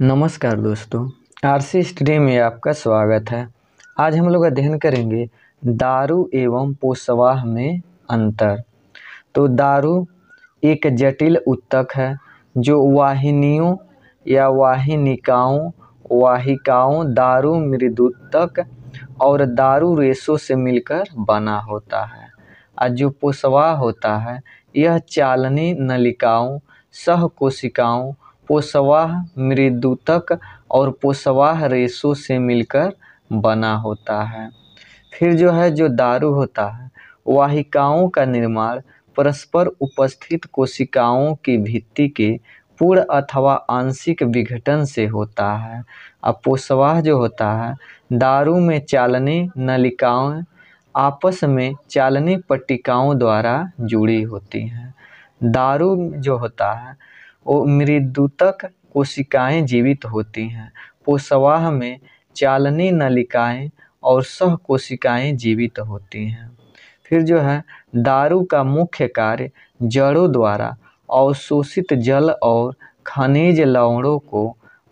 नमस्कार दोस्तों R C study में आपका स्वागत है आज हम लोग अध्ययन करेंगे दारू एवं पोषवाह में अंतर तो दारू एक जटिल उत्तक है जो वाहिनियों या वाहिनिकाओं वाहिकाओं दारू मृदुत्तक और दारू रेशों से मिलकर बना होता है और जो पोषवाह होता है यह चालनी नलिकाओं सह कोशिकाओं पोसवाह मृदुतक और पोसवाह रेशों से मिलकर बना होता है फिर जो है जो दारू होता है वाहिकाओं का निर्माण परस्पर उपस्थित कोशिकाओं की भित्ति के पूर्ण अथवा आंशिक विघटन से होता है और पोसवाह जो होता है दारू में चालने नलिकाओं आपस में चालनी पट्टिकाओं द्वारा जुड़ी होती हैं दारू जो होता है मृदुतक कोशिकाएं जीवित होती हैं पोषवाह में चालनी नलिकाएं और सह कोशिकाएं जीवित होती हैं फिर जो है दारू का मुख्य कार्य जड़ों द्वारा अवशोषित जल और खनिज लवणों को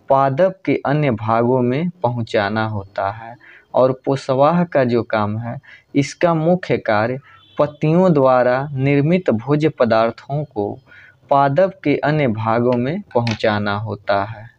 पादप के अन्य भागों में पहुंचाना होता है और पोषवाह का जो काम है इसका मुख्य कार्य पत्तियों द्वारा निर्मित भोज्य पदार्थों को पादप के अन्य भागों में पहुँचाना होता है